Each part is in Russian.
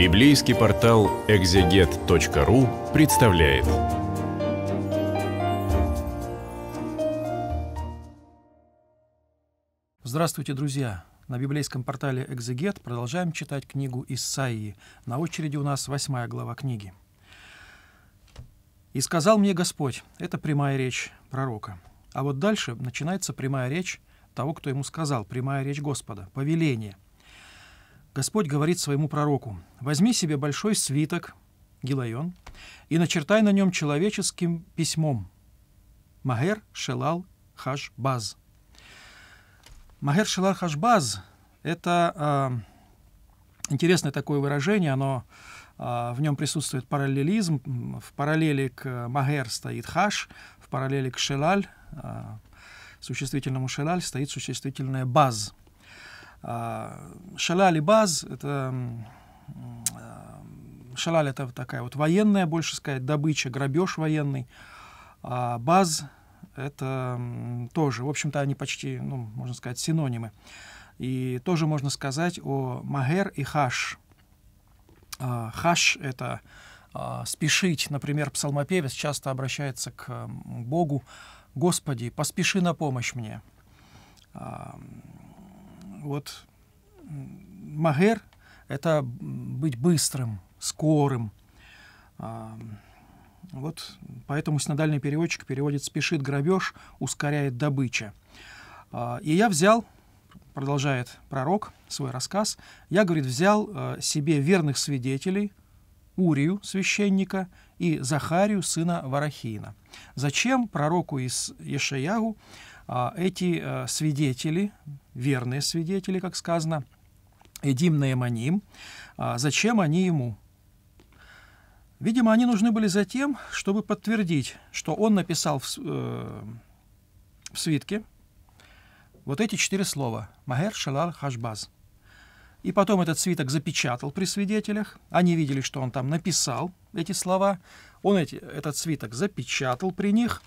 Библейский портал экзегет.ру представляет. Здравствуйте, друзья! На библейском портале «Экзегет» продолжаем читать книгу Исаии. На очереди у нас восьмая глава книги. «И сказал мне Господь» — это прямая речь пророка. А вот дальше начинается прямая речь того, кто ему сказал, прямая речь Господа, повеление — Господь говорит своему пророку, «Возьми себе большой свиток, Гилайон, и начертай на нем человеческим письмом Магер Шелал хаш баз. Магер Шелал хаш баз – это э, интересное такое выражение, оно а, в нем присутствует параллелизм. В параллели к Магер стоит хаш, в параллели к шелаль, а, существительному шелаль стоит существительное баз. Шалали Баз, это э, шалаль это такая вот военная, больше сказать, добыча, грабеж военный. А баз это тоже, в общем-то, они почти, ну, можно сказать, синонимы. И тоже можно сказать о Магер и Хаш. А, хаш — это а, спешить. Например, псалмопевец часто обращается к Богу, «Господи, поспеши на помощь мне». А, вот магер — это быть быстрым, скорым. А, вот поэтому снодальный переводчик переводит «спешит грабеж, ускоряет добыча». А, и я взял, продолжает пророк свой рассказ, я, говорит, взял э, себе верных свидетелей, Урию, священника, и Захарию, сына Варахина. Зачем пророку из Ешаягу а эти э, свидетели, верные свидетели, как сказано, Эдим Наэманим, а зачем они ему? Видимо, они нужны были за тем, чтобы подтвердить, что он написал в, э, в свитке вот эти четыре слова магер Шалар Хашбаз». И потом этот свиток запечатал при свидетелях. Они видели, что он там написал эти слова. Он эти, этот свиток запечатал при них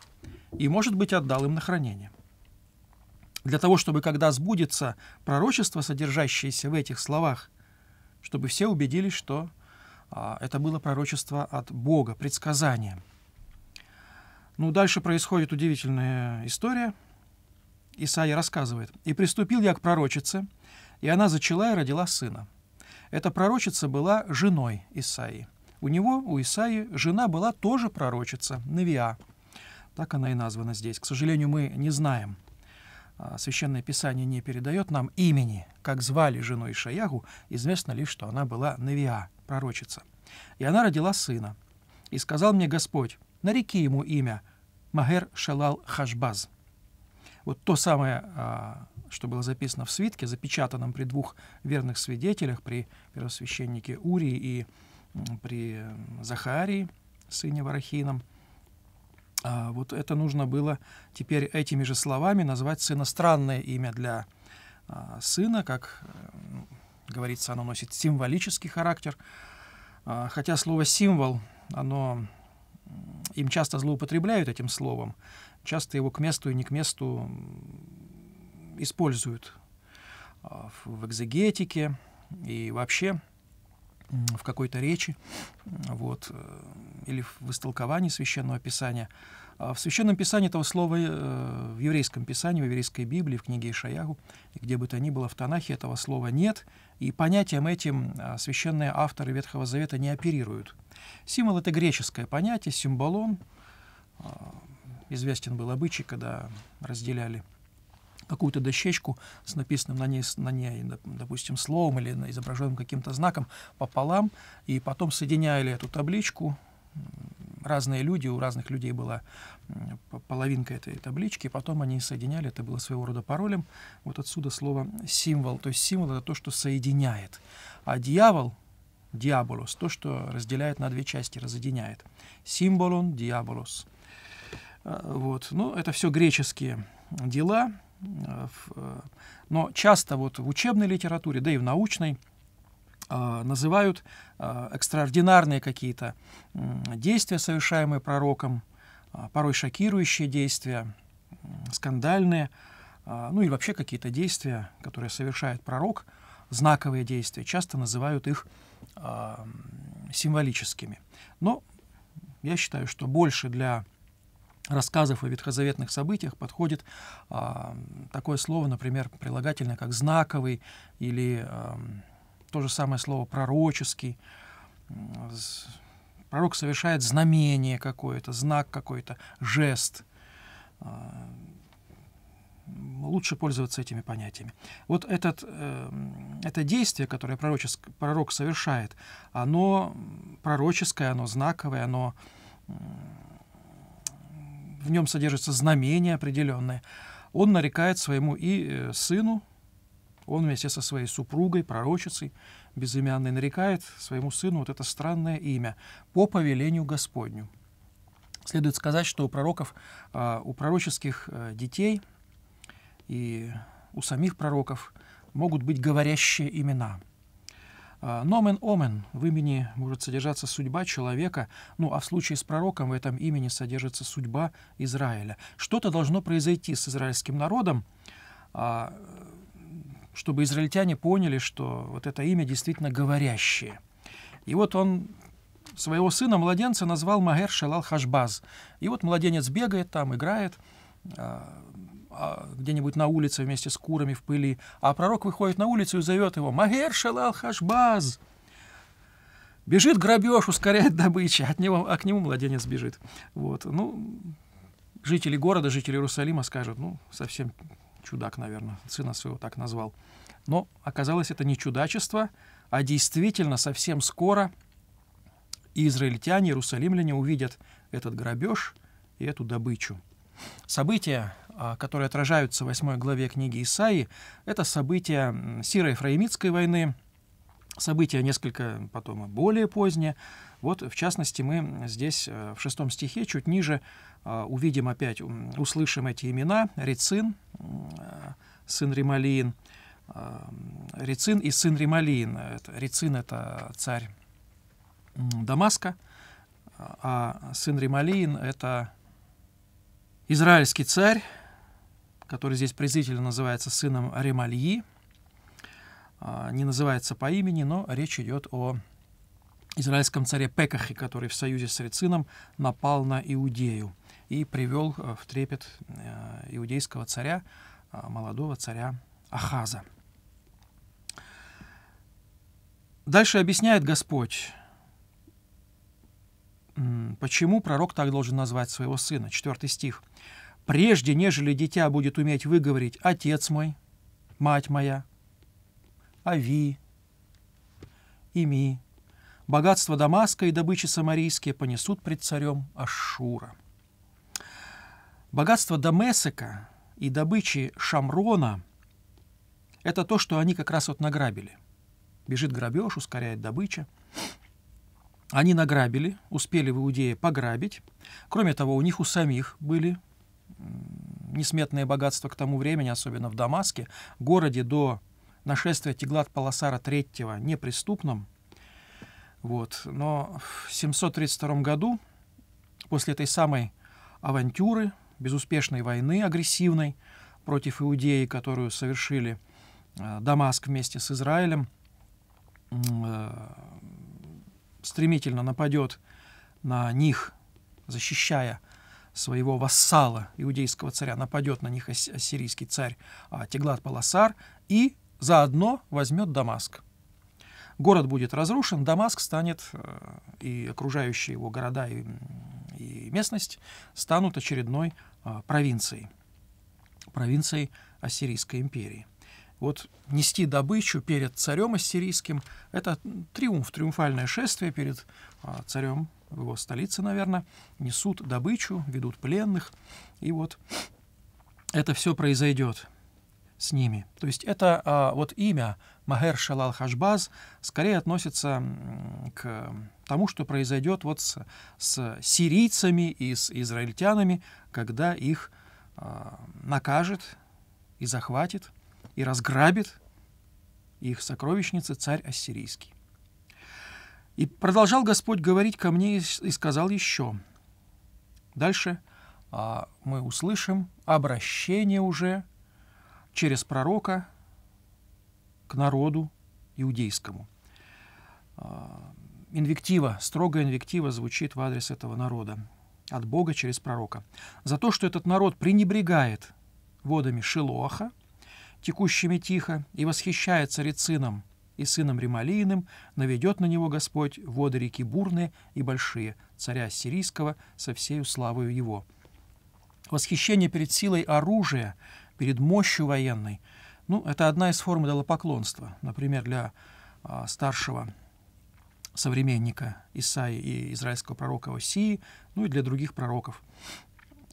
и, может быть, отдал им на хранение для того, чтобы, когда сбудется пророчество, содержащееся в этих словах, чтобы все убедились, что а, это было пророчество от Бога, предсказание. Ну, дальше происходит удивительная история. Исаия рассказывает. «И приступил я к пророчице, и она зачала и родила сына. Эта пророчица была женой Исаии. У него, у Исаии, жена была тоже пророчица, Навиа. Так она и названа здесь. К сожалению, мы не знаем, а, Священное Писание не передает нам имени, как звали жену Ишаягу, известно лишь, что она была Навиа, пророчица. И она родила сына. И сказал мне Господь, нареки ему имя Магер Шелал Хашбаз. Вот то самое, а, что было записано в свитке, запечатанном при двух верных свидетелях, при первосвященнике Урии и при Захарии, сыне Варахином, а вот это нужно было теперь этими же словами назвать сына имя для а, сына, как э, говорится, оно носит символический характер. А, хотя слово «символ», оно, им часто злоупотребляют этим словом, часто его к месту и не к месту используют а, в экзегетике и вообще – в какой-то речи вот, э, или в истолковании Священного Писания. А в Священном Писании этого слова, э, в еврейском Писании, в еврейской Библии, в книге Ишаягу, где бы то ни было, в Танахе этого слова нет, и понятием этим а, священные авторы Ветхого Завета не оперируют. Символ — это греческое понятие, символон, а, известен был обычай, когда разделяли какую-то дощечку с написанным на ней, на ней допустим, словом или изображенным каким-то знаком пополам, и потом соединяли эту табличку. Разные люди, у разных людей была половинка этой таблички, потом они соединяли, это было своего рода паролем. Вот отсюда слово «символ». То есть символ — это то, что соединяет. А дьявол — «диаболос», то, что разделяет на две части, разъединяет. «Символон диаболос». А, вот. Ну, это все греческие дела, Э, э, но часто вот в учебной литературе, да и в научной, э, называют экстраординарные какие-то действия, совершаемые пророком, порой шокирующие действия, скандальные, ну и вообще какие-то действия, которые совершает пророк, знаковые действия, часто называют их символическими. Но я считаю, что больше для рассказов о ветхозаветных событиях подходит а, такое слово, например, прилагательное как знаковый или а, то же самое слово пророческий. Пророк совершает знамение какое-то, знак какой-то, жест. А, лучше пользоваться этими понятиями. Вот этот, э, это действие, которое пророческ, пророк совершает, оно пророческое, оно знаковое, оно в нем содержится знамение определенное. Он нарекает своему и э, сыну, он вместе со своей супругой, пророчицей, безымянной, нарекает своему сыну вот это странное имя по повелению Господню. Следует сказать, что у пророков, э, у пророческих э, детей и у самих пророков могут быть говорящие имена – а, Номен Омен в имени может содержаться судьба человека, ну а в случае с пророком в этом имени содержится судьба Израиля. Что-то должно произойти с израильским народом, а, чтобы израильтяне поняли, что вот это имя действительно говорящее. И вот он своего сына-младенца назвал Магер Шелал Хашбаз. И вот младенец бегает там, играет, а, а, где-нибудь на улице вместе с курами в пыли, а пророк выходит на улицу и зовет его «Магер шалал хашбаз!» Бежит грабеж, ускоряет добыча, от него, а к нему младенец бежит. Вот. Ну, жители города, жители Иерусалима скажут, ну, совсем чудак, наверное, сына своего так назвал. Но оказалось, это не чудачество, а действительно совсем скоро израильтяне, иерусалимляне увидят этот грабеж и эту добычу. События, а, которые отражаются в 8 главе книги Исаи, это события Сиро-Ефраимитской войны, события несколько потом более поздние. Вот, в частности, мы здесь э, в шестом стихе чуть ниже а, увидим опять, услышим эти имена. Рецин, э, сын Рималиин, а, Рецин и сын Рималиин. Рецин — это царь Дамаска, а сын Рималиин — это израильский царь, который здесь презрительно называется сыном Ремальи, а, не называется по имени, но речь идет о израильском царе Пекахе, который в союзе с Рецином напал на Иудею и привел э, в трепет э, иудейского царя, а, молодого царя Ахаза. Дальше объясняет Господь, почему пророк так должен назвать своего сына. Четвертый стих – прежде, нежели дитя будет уметь выговорить «отец мой», «мать моя», «ави», «ими», богатство Дамаска и добычи самарийские понесут пред царем Ашура. Богатство Дамесека и добычи Шамрона — это то, что они как раз вот награбили. Бежит грабеж, ускоряет добыча. Они награбили, успели в Иудее пограбить. Кроме того, у них у самих были несметные богатства к тому времени, особенно в Дамаске, городе до нашествия Теглат-Паласара III неприступном. Вот. Но в 732 году, после этой самой авантюры, безуспешной войны, агрессивной, против Иудеи, которую совершили э, Дамаск вместе с Израилем, э, стремительно нападет на них, защищая своего вассала, иудейского царя, нападет на них ассирийский царь а Теглат-Паласар и заодно возьмет Дамаск. Город будет разрушен, Дамаск станет, э, и окружающие его города и, и местность станут очередной а, провинцией, провинцией Ассирийской империи. Вот нести добычу перед царем ассирийским – это триумф, триумфальное шествие перед а, царем его столице, наверное, несут добычу, ведут пленных. И вот это все произойдет с ними. То есть это а, вот имя Махер Шалал Хашбаз скорее относится к тому, что произойдет вот с, с сирийцами и с израильтянами, когда их а, накажет и захватит, и разграбит их сокровищницы царь ассирийский. И продолжал Господь говорить ко мне и сказал еще. Дальше а, мы услышим обращение уже через пророка к народу иудейскому. А, инвектива, строгая инвектива звучит в адрес этого народа от Бога через пророка. За то, что этот народ пренебрегает водами Шилоаха, текущими тихо, и восхищается Рецином – и сыном ремалийным наведет на него Господь воды реки бурные и большие, царя сирийского со всею славою его». Восхищение перед силой оружия, перед мощью военной – ну, это одна из форм идолопоклонства. Например, для а, старшего современника Исаи и израильского пророка Осии, ну и для других пророков.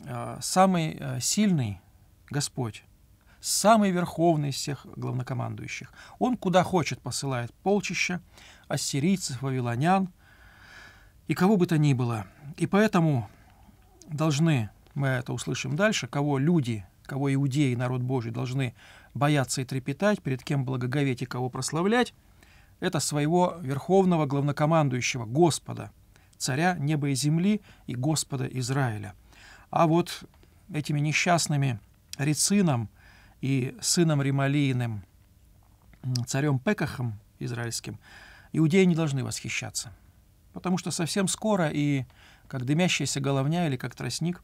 А, самый а, сильный Господь, самый верховный из всех главнокомандующих. Он куда хочет посылает полчища, ассирийцев, вавилонян и кого бы то ни было. И поэтому должны, мы это услышим дальше, кого люди, кого иудеи, народ Божий должны бояться и трепетать, перед кем благоговеть и кого прославлять, это своего верховного главнокомандующего, Господа, царя неба и земли и Господа Израиля. А вот этими несчастными рецином – и сыном Рималииным, царем Пекахом израильским, иудеи не должны восхищаться. Потому что совсем скоро и как дымящаяся головня или как тростник,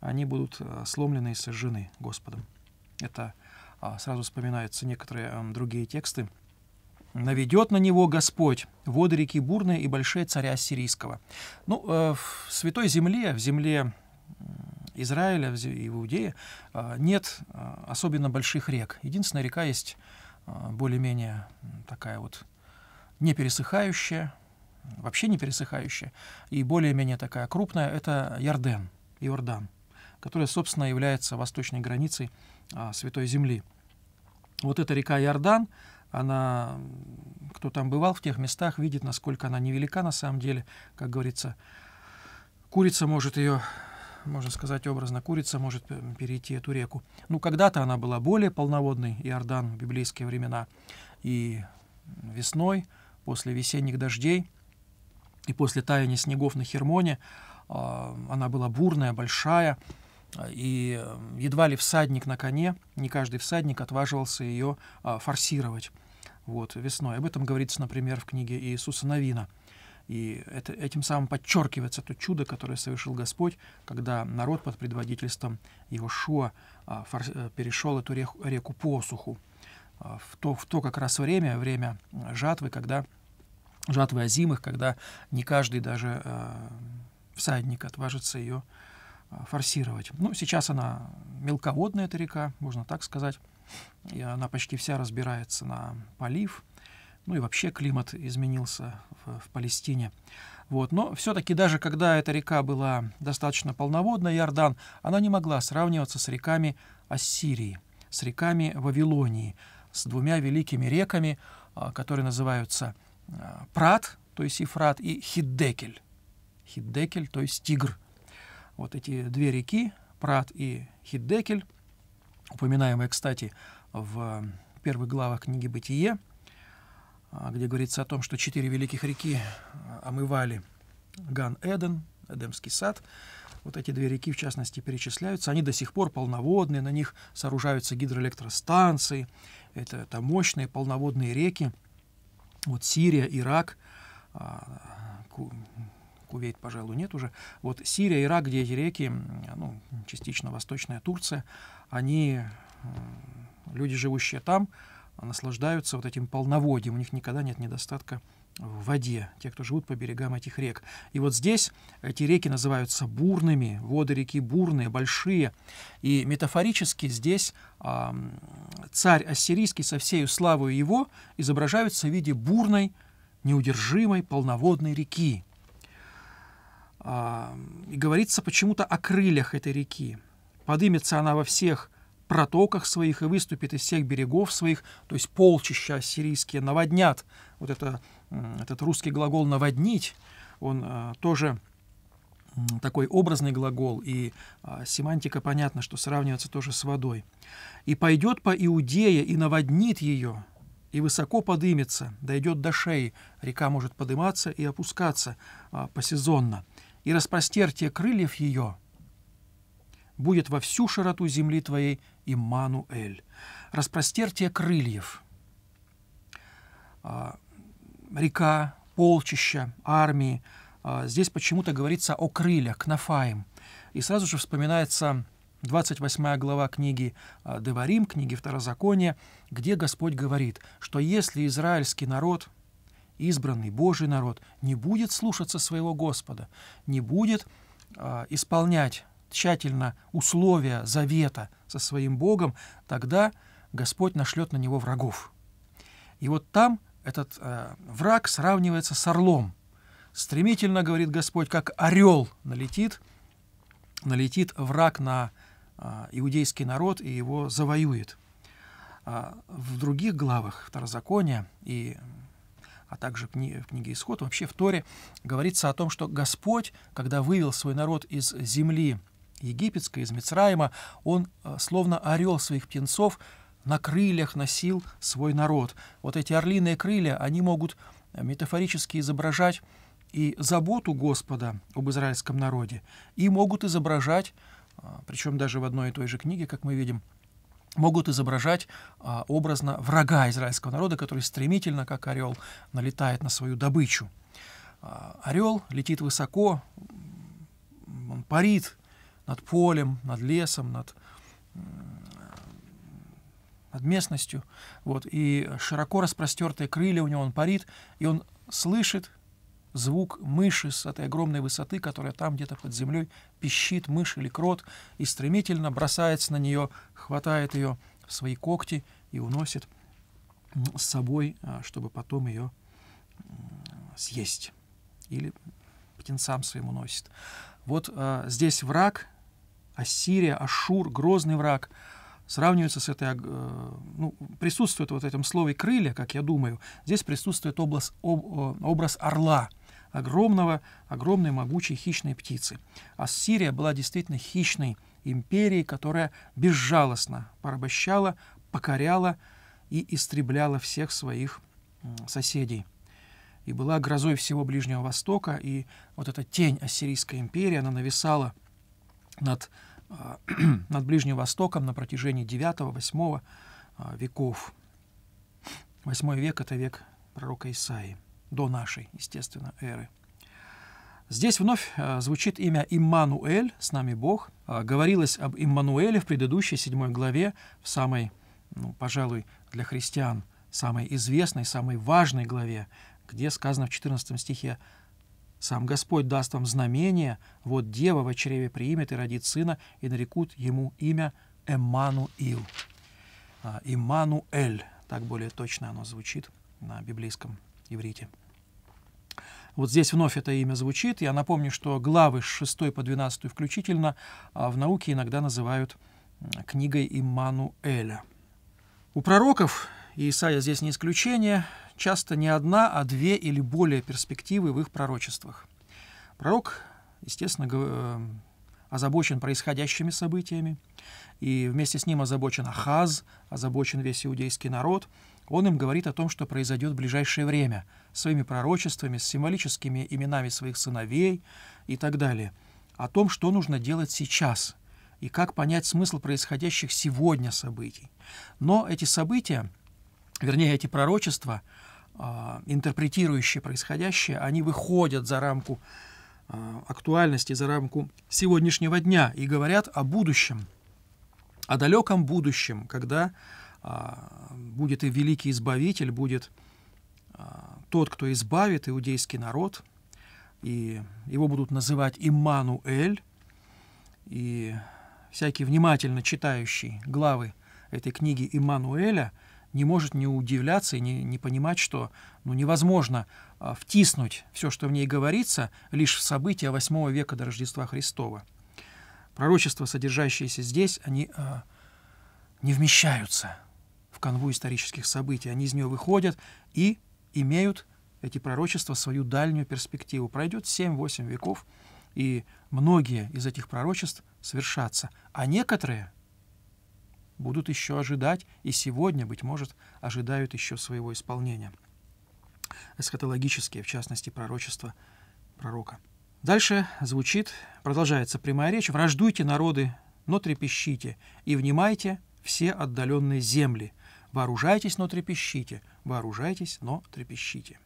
они будут э, сломлены и сожжены Господом. Это а, сразу вспоминаются некоторые другие тексты. «Наведет на него Господь воды реки бурные и большие царя Сирийского». Ну, э, в Святой Земле, в земле Израиля и в Иудее а, нет а, особенно больших рек. Единственная река есть а, более-менее такая вот не пересыхающая, вообще не пересыхающая, и более-менее такая крупная, это Ярден, Иордан, которая, собственно, является восточной границей Святой Земли. Вот эта река Иордан, она, кто там бывал в тех местах, видит, насколько она невелика на самом деле, как говорится, курица может ее можно сказать образно, курица может э, перейти эту реку. Ну, когда-то она была более полноводной, Иордан в библейские времена, и весной, после весенних дождей и после таяния снегов на Хермоне, а, она была бурная, большая, и э, едва ли всадник на коне, не каждый всадник отваживался ее а, форсировать вот, весной. Об этом говорится, например, в книге Иисуса Новина. И это, этим самым подчеркивается то чудо, которое совершил Господь, когда народ под предводительством Иошуа а, фор, э, перешел эту реку, реку посуху. А, в, то, в то как раз время, время жатвы, когда жатвы озимых, когда не каждый даже а, всадник отважится ее а, форсировать. Ну, сейчас она мелководная, эта река, можно так сказать. И она почти вся разбирается на полив, ну и вообще климат изменился в, в Палестине. Вот. Но все-таки даже когда эта река была достаточно полноводная, Иордан, она не могла сравниваться с реками Ассирии, с реками Вавилонии, с двумя великими реками, а, которые называются а, Прат, то есть Ифрат, и Хиддекель. Хиддекель, то есть Тигр. Вот эти две реки, Прат и Хиддекель, упоминаемые, кстати, в первых главах книги «Бытие», а, где говорится о том, что четыре великих реки а, омывали Ган-Эден, Эдемский сад. Вот эти две реки, в частности, перечисляются. Они до сих пор полноводные, на них сооружаются гидроэлектростанции. Это, это мощные полноводные реки. Вот Сирия, Ирак, а, Кувейт, пожалуй, нет уже. Вот Сирия, Ирак, где эти реки, ну, частично Восточная Турция, они, люди, живущие там, наслаждаются вот этим полноводием у них никогда нет недостатка в воде, те, кто живут по берегам этих рек. И вот здесь эти реки называются бурными, воды реки бурные, большие. И метафорически здесь э, царь ассирийский со всей славой его изображаются в виде бурной, неудержимой, полноводной реки. Э, и говорится почему-то о крыльях этой реки. Подымется она во всех протоках своих и выступит из всех берегов своих, то есть полчища сирийские наводнят. Вот это, этот русский глагол «наводнить», он а, тоже такой образный глагол, и а, семантика понятно, что сравнивается тоже с водой. «И пойдет по Иудее и наводнит ее, и высоко подымется, дойдет до шеи, река может подниматься и опускаться а, посезонно, и распростертие крыльев ее будет во всю широту земли твоей Иммануэль. Распростертие крыльев. А, река, полчища, армии. А, здесь почему-то говорится о крыльях, кнафаем. И сразу же вспоминается 28 глава книги а, Деварим, книги Второзакония, где Господь говорит, что если израильский народ, избранный Божий народ, не будет слушаться своего Господа, не будет исполнять тщательно условия завета со своим Богом, тогда Господь нашлет на него врагов. И вот там этот э, враг сравнивается с орлом. Стремительно, говорит Господь, как орел налетит, налетит враг на э, иудейский народ и его завоюет. А в других главах Второзакония и а также в книге Исход, вообще в Торе говорится о том, что Господь, когда вывел свой народ из земли египетской, из Мицраима, он э, словно орел своих птенцов на крыльях носил свой народ. Вот эти орлиные крылья, они могут э, метафорически изображать и заботу Господа об израильском народе, и могут изображать, э, причем даже в одной и той же книге, как мы видим, могут изображать образно врага израильского народа, который стремительно, как орел, налетает на свою добычу. орел летит высоко, он парит над полем, над лесом, над, над местностью. Вот, и широко распростертые крылья у него, он парит, и он слышит звук мыши с этой огромной высоты, которая там где-то под землей пищит мышь или крот, и стремительно бросается на нее, хватает ее в свои когти и уносит с собой, а, чтобы потом ее съесть. Или птенцам своим уносит. Вот а, здесь враг Ассирия, Ашур, грозный враг сравниваются с этой, э, ну, присутствует вот в этом слове крылья, как я думаю, здесь присутствует образ, образ орла, огромного, огромной могучей хищной птицы. Ассирия была действительно хищной империей, которая безжалостно порабощала, покоряла и истребляла всех своих соседей. И была грозой всего Ближнего Востока, и вот эта тень Ассирийской империи, она нависала – над, а, над Ближним Востоком на протяжении IX-VIII а, веков. Восьмой век — это век пророка Исаии, до нашей, естественно, эры. Здесь вновь а, звучит имя Иммануэль, с нами Бог. Говорилось об Иммануэле в предыдущей седьмой главе, в самой, ну, пожалуй, для христиан, самой известной, самой важной главе, где сказано в 14 стихе сам Господь даст вам знамение, вот дева во чреве примет и родит сына, и нарекут ему имя Эммануил. А, Иммануэль, так более точно оно звучит на библейском иврите. Вот здесь вновь это имя звучит. Я напомню, что главы с 6 по 12 включительно а, в науке иногда называют книгой Иммануэля. У пророков и Исаия здесь не исключение, часто не одна, а две или более перспективы в их пророчествах. Пророк, естественно, э, озабочен происходящими событиями, и вместе с ним озабочен Ахаз, озабочен весь иудейский народ. Он им говорит о том, что произойдет в ближайшее время, своими пророчествами, с символическими именами своих сыновей и так далее, о том, что нужно делать сейчас – и как понять смысл происходящих сегодня событий. Но эти события вернее, эти пророчества, а, интерпретирующие происходящее, они выходят за рамку а, актуальности, за рамку сегодняшнего дня и говорят о будущем, о далеком будущем, когда а, будет и великий избавитель, будет тот, кто избавит иудейский народ, и его будут называть Иммануэль, и всякий внимательно читающий главы этой книги Иммануэля – не может не удивляться и не, не понимать, что ну, невозможно а, втиснуть все, что в ней говорится, лишь в события восьмого века до Рождества Христова. Пророчества, содержащиеся здесь, они а, не вмещаются в канву исторических событий. Они из нее выходят и имеют эти пророчества свою дальнюю перспективу. Пройдет 7-8 веков, и многие из этих пророчеств свершатся, а некоторые – будут еще ожидать, и сегодня, быть может, ожидают еще своего исполнения. Эсхатологические, в частности, пророчества пророка. Дальше звучит, продолжается прямая речь, «Враждуйте народы, но трепещите, и внимайте все отдаленные земли, вооружайтесь, но трепещите, вооружайтесь, но трепещите».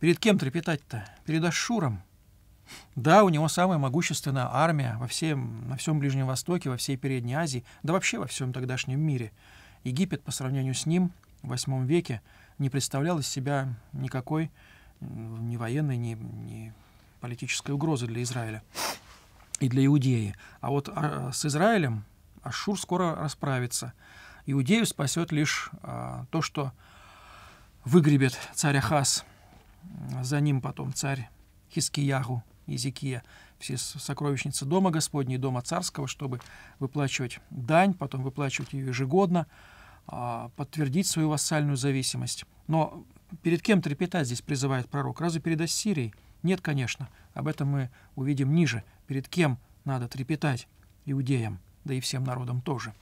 Перед кем трепетать-то? Перед Ашуром – да, у него самая могущественная армия во всем, на всем Ближнем Востоке, во всей Передней Азии, да вообще во всем тогдашнем мире. Египет по сравнению с ним в VIII веке не представлял из себя никакой ни военной, ни, ни политической угрозы для Израиля и для Иудеи. А вот а, с Израилем Ашур скоро расправится. Иудею спасет лишь а, то, что выгребет царь Ахаз, за ним потом царь Хискиягу – Езекия, все сокровищницы Дома Господней, Дома Царского, чтобы выплачивать дань, потом выплачивать ее ежегодно, а, подтвердить свою вассальную зависимость. Но перед кем трепетать здесь призывает пророк? Разве перед Ассирией? Нет, конечно. Об этом мы увидим ниже. Перед кем надо трепетать? Иудеям, да и всем народам тоже.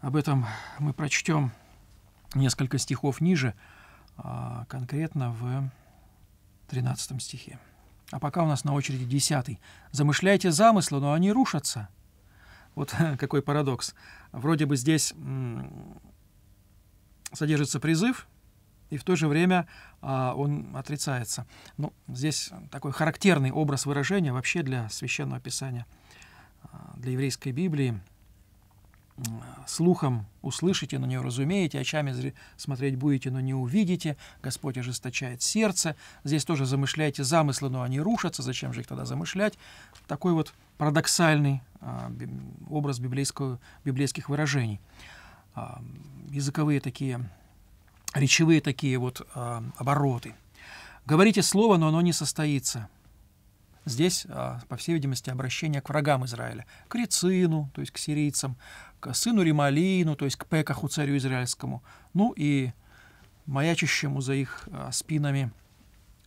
Об этом мы прочтем несколько стихов ниже, а, конкретно в 13 стихе. А пока у нас на очереди десятый. Замышляйте замыслы, но они рушатся. Вот какой парадокс. Вроде бы здесь содержится призыв, и в то же время а, он отрицается. Ну, здесь такой характерный образ выражения вообще для священного писания, а, для еврейской Библии слухом услышите, но не уразумеете, очами смотреть будете, но не увидите, Господь ожесточает сердце. Здесь тоже замышляйте замыслы, но они рушатся, зачем же их тогда замышлять? Такой вот парадоксальный а, образ библейского, библейских выражений. А, языковые такие, речевые такие вот а, обороты. Говорите слово, но оно не состоится. Здесь, по всей видимости, обращение к врагам Израиля, к Рецину, то есть к сирийцам, к сыну Рималину, то есть к Пекаху, царю израильскому, ну и маячащему за их э, спинами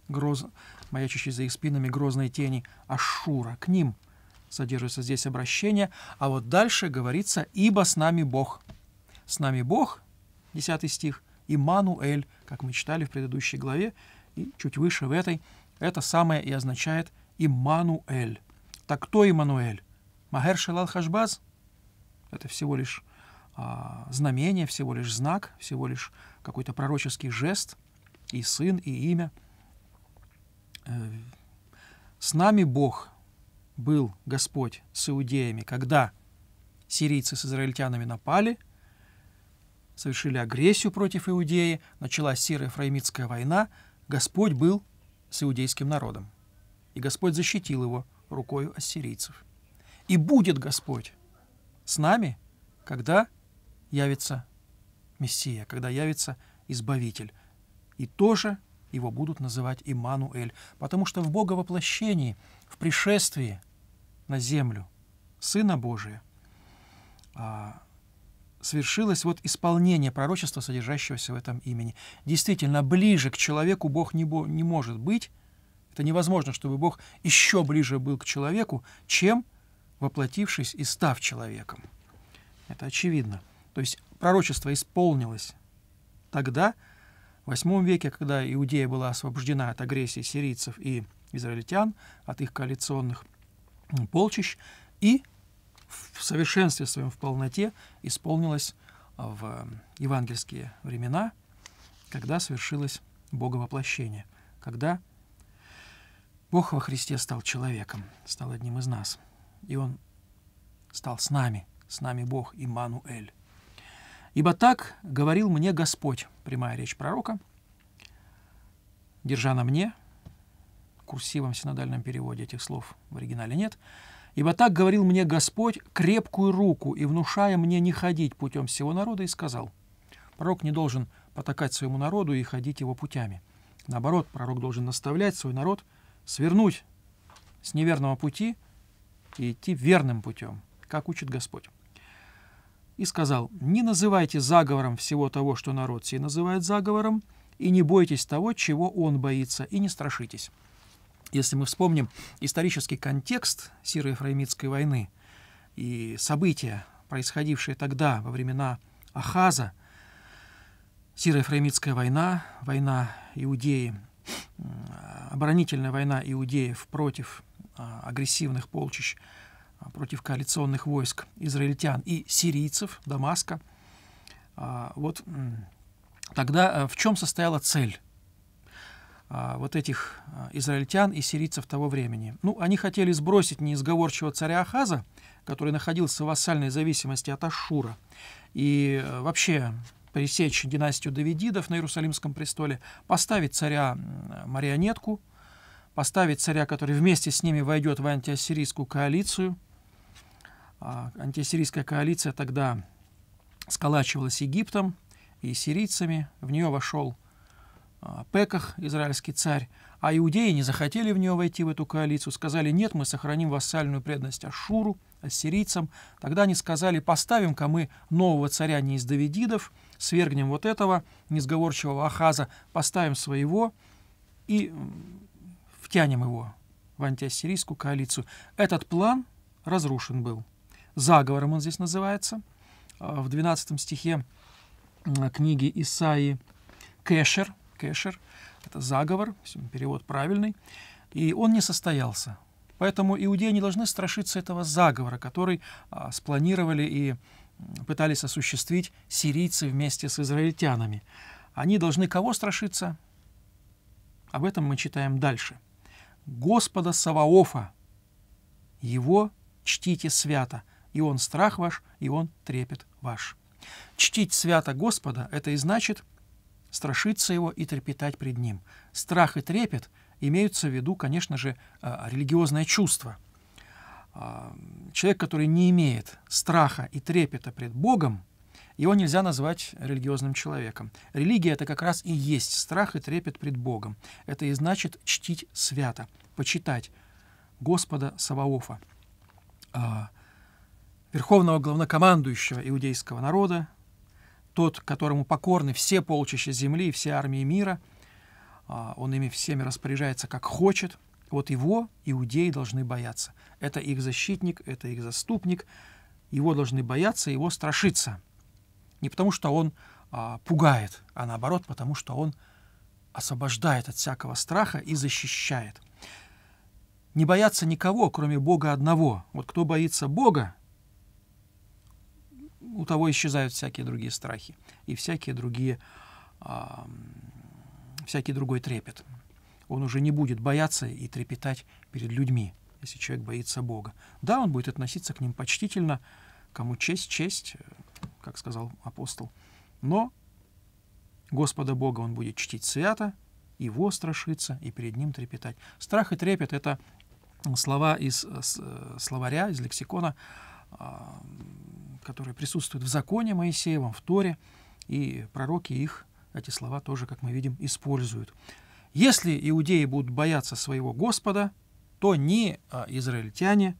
гроз... маячащей за их спинами грозной тени Ашура. К ним содержится здесь обращение, а вот дальше говорится «Ибо с нами Бог». С нами Бог, 10 стих, Имануэль, как мы читали в предыдущей главе, и чуть выше в этой, это самое и означает Имануэль. Так кто Имануэль? Махер Хашбаз? Это всего лишь а, знамение, всего лишь знак, всего лишь какой-то пророческий жест, и сын, и имя. Э, с нами Бог был Господь с иудеями, когда сирийцы с израильтянами напали, совершили агрессию против Иудеи, началась сиро-эфраимитская война, Господь был с иудейским народом. И Господь защитил его рукою ассирийцев. И будет Господь с нами, когда явится Мессия, когда явится Избавитель. И тоже его будут называть Имануэль, потому что в Бога воплощении, в пришествии на землю Сына Божия а, свершилось вот исполнение пророчества, содержащегося в этом имени. Действительно, ближе к человеку Бог не, бо, не может быть. Это невозможно, чтобы Бог еще ближе был к человеку, чем – воплотившись и став человеком. Это очевидно. То есть пророчество исполнилось тогда, в восьмом веке, когда Иудея была освобождена от агрессии сирийцев и израильтян, от их коалиционных полчищ, и в совершенстве своем, в полноте исполнилось а, в евангельские времена, когда совершилось Боговоплощение, когда Бог во Христе стал человеком, стал одним из нас – и Он стал с нами, с нами Бог Имануэль. «Ибо так говорил мне Господь», прямая речь пророка, держа на мне, курсивом в синодальном переводе этих слов в оригинале нет, «Ибо так говорил мне Господь крепкую руку и внушая мне не ходить путем всего народа, и сказал». Пророк не должен потакать своему народу и ходить его путями. Наоборот, пророк должен наставлять свой народ свернуть с неверного пути – и идти верным путем, как учит Господь. И сказал, «Не называйте заговором всего того, что народ сей называет заговором, и не бойтесь того, чего он боится, и не страшитесь». Если мы вспомним исторический контекст Сиро-Ефраимитской войны и события, происходившие тогда, во времена Ахаза, Сиро-Ефраимитская война, война Иудеи, оборонительная война иудеев против а, агрессивных полчищ а, против коалиционных войск израильтян и сирийцев Дамаска. А, вот тогда э, в чем состояла цель вот этих израильтян и сирийцев того времени? Ну, они хотели сбросить неизговорчивого царя Ахаза, который находился в вассальной зависимости от Ашура, и э, вообще пресечь династию Давидидов на Иерусалимском престоле, поставить царя марионетку – поставить царя, который вместе с ними войдет в антиассирийскую коалицию. А антиассирийская коалиция тогда сколачивалась Египтом и сирийцами. В нее вошел а, Пеках, израильский царь, а иудеи не захотели в нее войти, в эту коалицию, сказали, нет, мы сохраним вассальную преданность Ашуру, ассирийцам. Тогда они сказали, поставим-ка мы нового царя не из Давидидов, свергнем вот этого несговорчивого Ахаза, поставим своего, и втянем его в антиассирийскую коалицию. Этот план разрушен был. Заговором он здесь называется. А, в 12 стихе книги Исаи Кешер, кешер, это заговор, перевод правильный, и он не состоялся. Поэтому иудеи не должны страшиться этого заговора, который а, спланировали и пытались осуществить сирийцы вместе с израильтянами. Они должны кого страшиться? Об этом мы читаем дальше – Господа Саваофа. Его чтите свято, и он страх ваш, и он трепет ваш. Чтить свято Господа — это и значит страшиться его и трепетать пред ним. Страх и трепет имеются в виду, конечно же, а, религиозное чувство. А, человек, который не имеет страха и трепета пред Богом, его нельзя назвать религиозным человеком. Религия — это как раз и есть страх и трепет пред Богом. Это и значит чтить свято, почитать Господа Саваофа, а, верховного главнокомандующего иудейского народа, тот, которому покорны все полчища земли и все армии мира, а, он ими всеми распоряжается как хочет, вот его иудеи должны бояться. Это их защитник, это их заступник, его должны бояться, его страшиться – не потому, что он а, пугает, а наоборот, потому что он освобождает от всякого страха и защищает. Не бояться никого, кроме Бога одного. Вот кто боится Бога, у того исчезают всякие другие страхи и всякие другие, а, всякий другой трепет. Он уже не будет бояться и трепетать перед людьми, если человек боится Бога. Да, он будет относиться к ним почтительно, кому честь, честь, э, как сказал апостол. Но Господа Бога он будет чтить свято, его страшиться и перед ним трепетать. Страх и трепет — это слова из словаря, из лексикона, а, которые присутствуют в законе Моисеевом, в Торе, и пророки их, эти слова тоже, как мы видим, используют. Если иудеи будут бояться своего Господа, то ни а, израильтяне,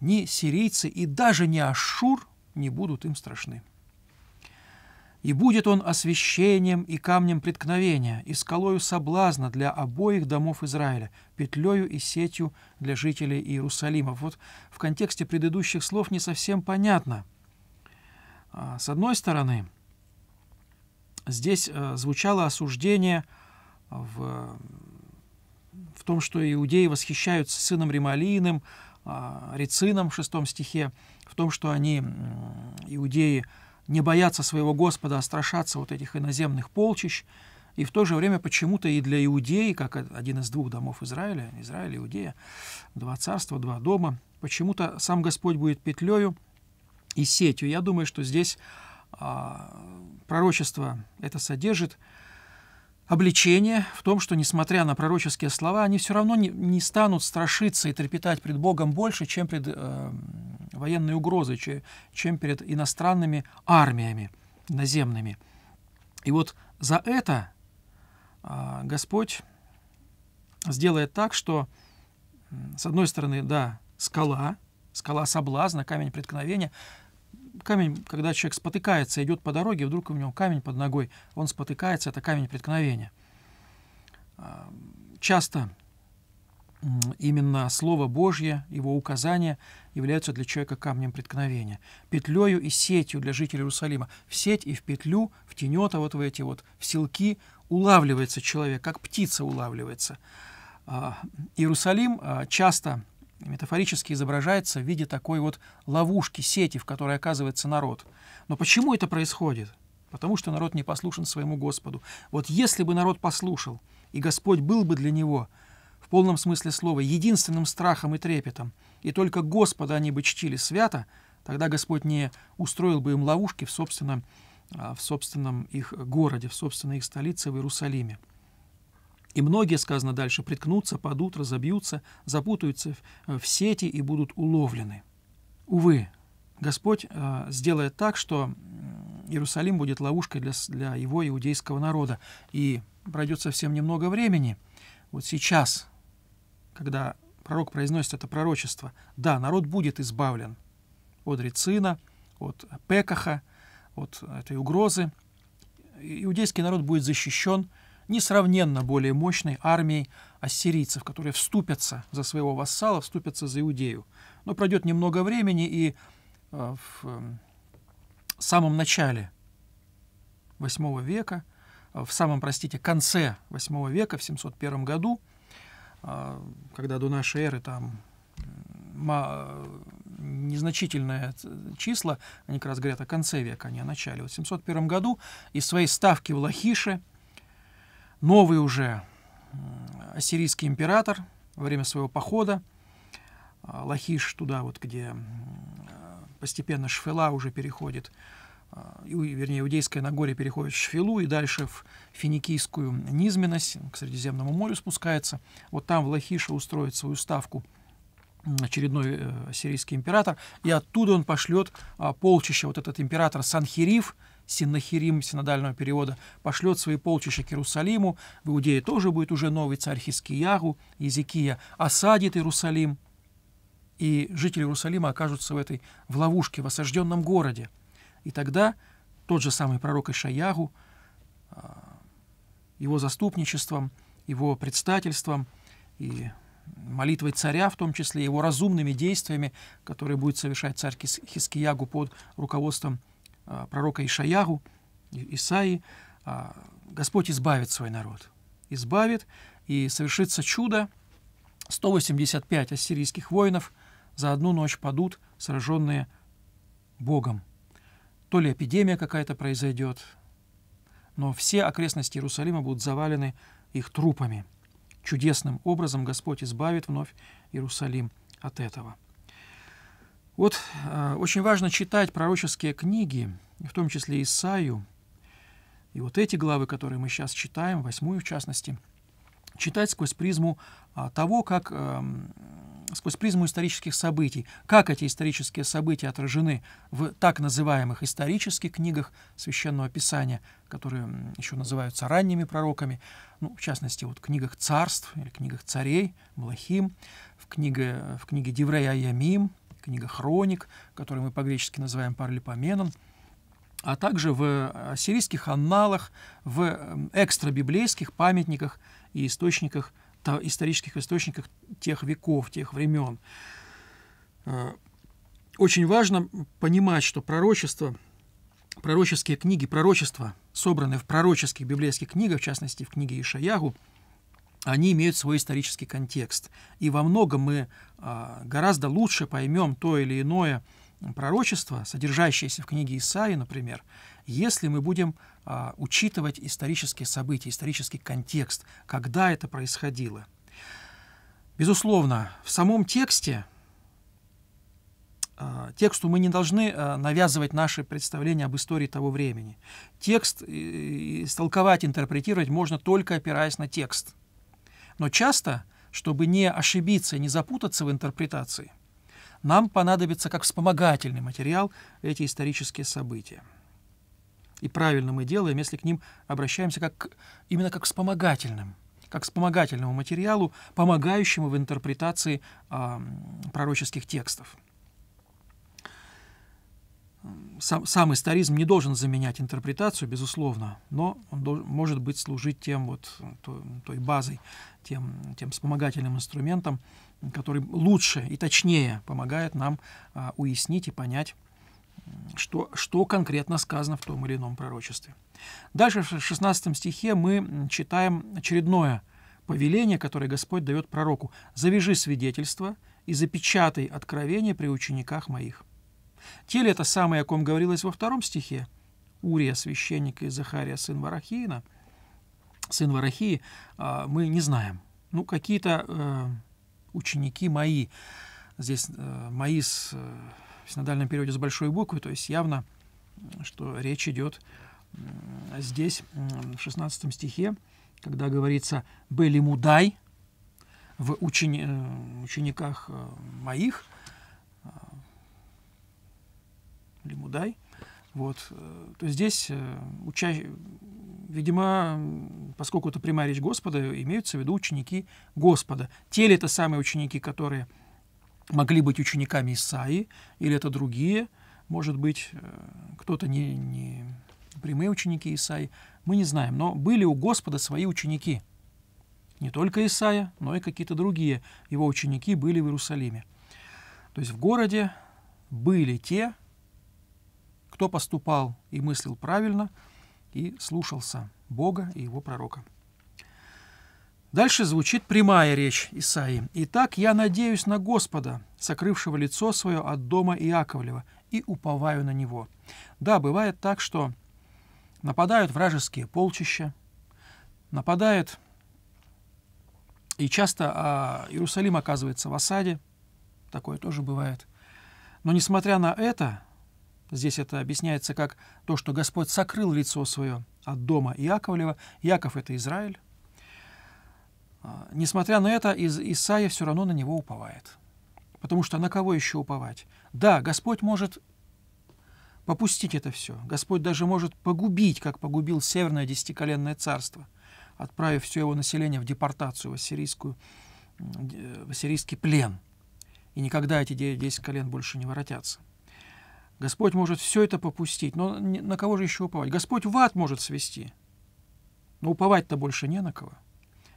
ни сирийцы и даже не Ашур не будут им страшны. И будет он освещением и камнем преткновения, и скалою соблазна для обоих домов Израиля, петлею и сетью для жителей Иерусалима. Вот в контексте предыдущих слов не совсем понятно. А, с одной стороны, здесь э, звучало осуждение в, э, в том, что иудеи восхищаются сыном Рималийным, а, Рицином в шестом стихе, в том, что они, иудеи, не боятся своего Господа, а страшатся вот этих иноземных полчищ, и в то же время почему-то и для иудеи, как один из двух домов Израиля, Израиль, Иудея, два царства, два дома, почему-то сам Господь будет петлею и сетью. Я думаю, что здесь а, пророчество это содержит, обличение в том, что, несмотря на пророческие слова, они все равно не, не станут страшиться и трепетать пред Богом больше, чем пред э, военной угрозой, чем, чем перед иностранными армиями наземными. И вот за это э, Господь сделает так, что, с одной стороны, да, скала, скала соблазна, камень преткновения, камень, когда человек спотыкается, идет по дороге, вдруг у него камень под ногой, он спотыкается, это камень преткновения. А, часто именно Слово Божье, его указания являются для человека камнем преткновения, петлею и сетью для жителей Иерусалима. В сеть и в петлю, в тенета, вот в эти вот, в селки улавливается человек, как птица улавливается. А, Иерусалим а, часто метафорически изображается в виде такой вот ловушки, сети, в которой оказывается народ. Но почему это происходит? Потому что народ не послушен своему Господу. Вот если бы народ послушал, и Господь был бы для него в полном смысле слова единственным страхом и трепетом, и только Господа они бы чтили свято, тогда Господь не устроил бы им ловушки в собственном, а, в собственном их городе, в собственной их столице в Иерусалиме. И многие, сказано дальше, приткнутся, падут, разобьются, запутаются э, в сети и будут уловлены. Увы, Господь э, сделает так, что Иерусалим будет ловушкой для, для его иудейского народа. И пройдет совсем немного времени. Вот сейчас, когда пророк произносит это пророчество, да, народ будет избавлен от Рецина, от Пекаха, от этой угрозы. Иудейский народ будет защищен, несравненно более мощной армией ассирийцев, которые вступятся за своего вассала, вступятся за Иудею. Но пройдет немного времени, и э, эм, в самом начале VIII века, э, в самом, простите, конце VIII века, в 701 году, э, когда до нашей эры там незначительное число, они как раз говорят о конце века, а не о начале. Вот в 701 году из своей ставки в Лахише – новый уже э, ассирийский император во время своего похода, а, Лахиш туда вот, где э, постепенно Шфела уже переходит, а, вернее, Иудейское Нагорье переходит в Шфилу и дальше в Финикийскую низменность, к Средиземному морю спускается. Вот там в Лахише устроит свою ставку очередной э, сирийский император, и оттуда он пошлет э, полчища, вот этот император Санхириф, Синнахирим синодального перевода, пошлет свои полчища к Иерусалиму, в Иудее тоже будет уже новый царь Хискиягу, Езекия, осадит Иерусалим, и жители Иерусалима окажутся в этой в ловушке, в осажденном городе. И тогда тот же самый пророк Ишаягу, а, его заступничеством, его предстательством и молитвой царя, в том числе его разумными действиями, которые будет совершать царь Хискиягу под руководством а, пророка Ишаягу, Исаи, а, Господь избавит свой народ. Избавит, и совершится чудо. 185 ассирийских воинов за одну ночь падут, сраженные Богом. То ли эпидемия какая-то произойдет, но все окрестности Иерусалима будут завалены их трупами. Чудесным образом Господь избавит вновь Иерусалим от этого. Вот а, очень важно читать пророческие книги, в том числе Исаию, и вот эти главы, которые мы сейчас читаем, восьмую в частности, читать сквозь призму а, того, как эм, сквозь призму исторических событий, как эти исторические события отражены в так называемых исторических книгах Священного Писания, которые еще называются ранними пророками, ну, в частности, вот в книгах царств или книгах царей, млахим, в книге, в книге Деврея Ямим, книга «Хроник», которую мы по-гречески называем «Паралипоменон», а также в э, сирийских анналах, в эм, экстрабиблейских памятниках и источниках, исторических источниках тех веков, тех времен. Э, очень важно понимать, что пророчество, пророческие книги, пророчества, собранные в пророческих библейских книгах, в частности в книге Ишаягу, они имеют свой исторический контекст. И во многом мы а, гораздо лучше поймем то или иное пророчество, содержащееся в книге Исаи, например, если мы будем а, учитывать исторические события, исторический контекст, когда это происходило. Безусловно, в самом тексте, а, тексту мы не должны навязывать наши представления об истории того времени. Текст истолковать, интерпретировать можно только опираясь на текст – но часто, чтобы не ошибиться и не запутаться в интерпретации, нам понадобится как вспомогательный материал эти исторические события. И правильно мы делаем, если к ним обращаемся как, именно как к вспомогательным, как к вспомогательному материалу, помогающему в интерпретации э, пророческих текстов сам, сам историзм не должен заменять интерпретацию, безусловно, но он должен, может быть служить тем вот той, той базой, тем, тем вспомогательным инструментом, который лучше и точнее помогает нам а, уяснить и понять, что, что конкретно сказано в том или ином пророчестве. Дальше в 16 стихе мы читаем очередное повеление, которое Господь дает пророку. «Завяжи свидетельство и запечатай откровение при учениках моих». Теле — это самое, о ком говорилось во втором стихе. Урия, священник и Захария, сын Варахиина, сын Варахии, а, мы не знаем. Ну, какие-то э, ученики мои, здесь э, мои с, э, в синодальном периоде с большой буквы, то есть явно, что речь идет здесь, в 16 стихе, когда говорится «были мудай», в учени, учениках моих, Лимудай. Вот. Э, то здесь, э, уча... видимо, поскольку это прямая речь Господа, имеются в виду ученики Господа. Те ли это самые ученики, которые могли быть учениками Исаи, или это другие, может быть, э, кто-то не, не прямые ученики Исаи, мы не знаем, но были у Господа свои ученики. Не только Исаия, но и какие-то другие его ученики были в Иерусалиме. То есть в городе были те, кто поступал и мыслил правильно и слушался Бога и его пророка. Дальше звучит прямая речь Исаии. «Итак, я надеюсь на Господа, сокрывшего лицо свое от дома Иаковлева, и уповаю на Него». Да, бывает так, что нападают вражеские полчища, нападает, и часто а, Иерусалим оказывается в осаде, такое тоже бывает. Но несмотря на это, Здесь это объясняется как то, что Господь сокрыл лицо свое от дома Иаковлева. Яков — это Израиль. А, несмотря на это, Ис Исаия все равно на него уповает. Потому что на кого еще уповать? Да, Господь может попустить это все. Господь даже может погубить, как погубил Северное Десятиколенное Царство, отправив все его население в депортацию, в, ассирийскую, э, в ассирийский плен. И никогда эти десять колен больше не воротятся. Господь может все это попустить, но на кого же еще уповать? Господь в ад может свести, но уповать-то больше не на кого.